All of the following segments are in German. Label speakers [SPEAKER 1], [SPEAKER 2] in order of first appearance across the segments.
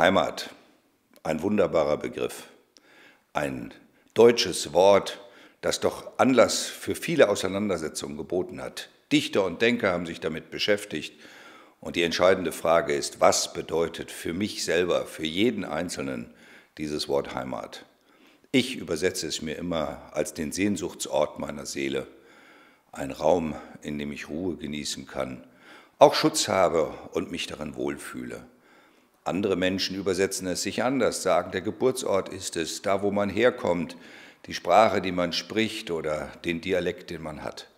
[SPEAKER 1] Heimat, ein wunderbarer Begriff, ein deutsches Wort, das doch Anlass für viele Auseinandersetzungen geboten hat. Dichter und Denker haben sich damit beschäftigt. Und die entscheidende Frage ist, was bedeutet für mich selber, für jeden Einzelnen dieses Wort Heimat? Ich übersetze es mir immer als den Sehnsuchtsort meiner Seele, ein Raum, in dem ich Ruhe genießen kann, auch Schutz habe und mich darin wohlfühle. Andere Menschen übersetzen es sich anders, sagen, der Geburtsort ist es, da wo man herkommt, die Sprache, die man spricht oder den Dialekt, den man hat.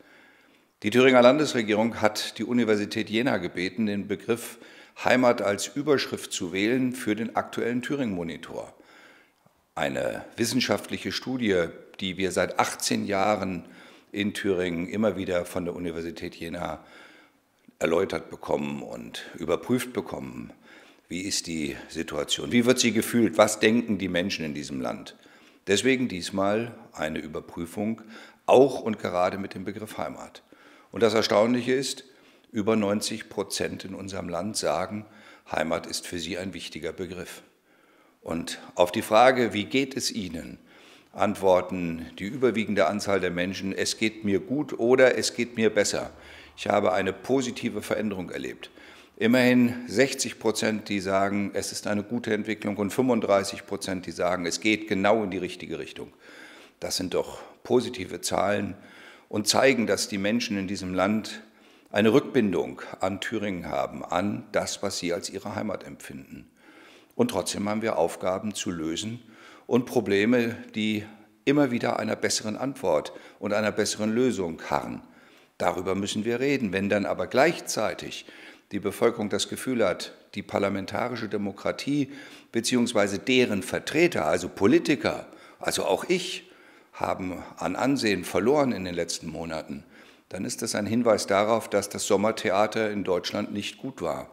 [SPEAKER 1] Die Thüringer Landesregierung hat die Universität Jena gebeten, den Begriff Heimat als Überschrift zu wählen für den aktuellen Thüringen-Monitor. Eine wissenschaftliche Studie, die wir seit 18 Jahren in Thüringen immer wieder von der Universität Jena erläutert bekommen und überprüft bekommen. Wie ist die Situation? Wie wird sie gefühlt? Was denken die Menschen in diesem Land? Deswegen diesmal eine Überprüfung, auch und gerade mit dem Begriff Heimat. Und das Erstaunliche ist, über 90 Prozent in unserem Land sagen, Heimat ist für sie ein wichtiger Begriff. Und auf die Frage, wie geht es Ihnen, antworten die überwiegende Anzahl der Menschen, es geht mir gut oder es geht mir besser. Ich habe eine positive Veränderung erlebt. Immerhin 60 Prozent, die sagen, es ist eine gute Entwicklung und 35 Prozent, die sagen, es geht genau in die richtige Richtung. Das sind doch positive Zahlen und zeigen, dass die Menschen in diesem Land eine Rückbindung an Thüringen haben, an das, was sie als ihre Heimat empfinden. Und trotzdem haben wir Aufgaben zu lösen und Probleme, die immer wieder einer besseren Antwort und einer besseren Lösung harren. Darüber müssen wir reden. Wenn dann aber gleichzeitig die Bevölkerung das Gefühl hat, die parlamentarische Demokratie bzw. deren Vertreter, also Politiker, also auch ich, haben an Ansehen verloren in den letzten Monaten, dann ist das ein Hinweis darauf, dass das Sommertheater in Deutschland nicht gut war.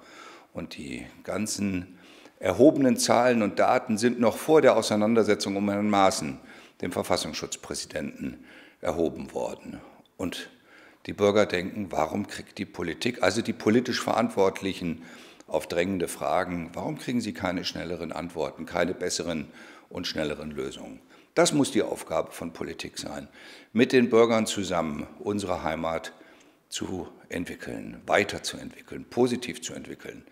[SPEAKER 1] Und die ganzen erhobenen Zahlen und Daten sind noch vor der Auseinandersetzung um Herrn Maaßen, dem Verfassungsschutzpräsidenten, erhoben worden. Und die Bürger denken, warum kriegt die Politik, also die politisch Verantwortlichen auf drängende Fragen, warum kriegen sie keine schnelleren Antworten, keine besseren und schnelleren Lösungen? Das muss die Aufgabe von Politik sein, mit den Bürgern zusammen unsere Heimat zu entwickeln, weiterzuentwickeln, positiv zu entwickeln.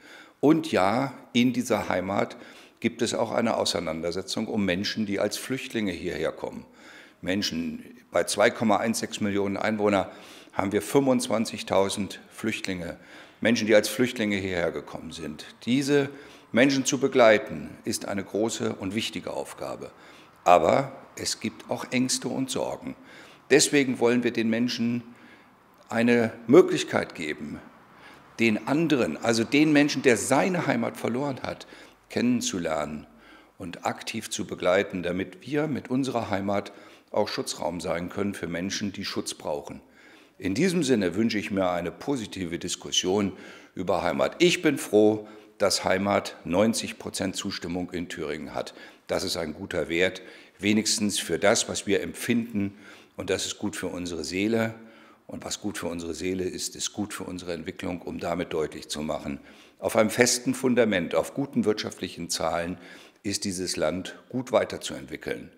[SPEAKER 1] Und ja, in dieser Heimat gibt es auch eine Auseinandersetzung um Menschen, die als Flüchtlinge hierher kommen. Menschen bei 2,16 Millionen Einwohnern haben wir 25.000 Flüchtlinge, Menschen, die als Flüchtlinge hierher gekommen sind. Diese Menschen zu begleiten, ist eine große und wichtige Aufgabe. Aber es gibt auch Ängste und Sorgen. Deswegen wollen wir den Menschen eine Möglichkeit geben, den anderen, also den Menschen, der seine Heimat verloren hat, kennenzulernen und aktiv zu begleiten, damit wir mit unserer Heimat auch Schutzraum sein können für Menschen, die Schutz brauchen. In diesem Sinne wünsche ich mir eine positive Diskussion über Heimat. Ich bin froh, dass Heimat 90 Prozent Zustimmung in Thüringen hat. Das ist ein guter Wert, wenigstens für das, was wir empfinden. Und das ist gut für unsere Seele. Und was gut für unsere Seele ist, ist gut für unsere Entwicklung, um damit deutlich zu machen. Auf einem festen Fundament, auf guten wirtschaftlichen Zahlen ist dieses Land gut weiterzuentwickeln.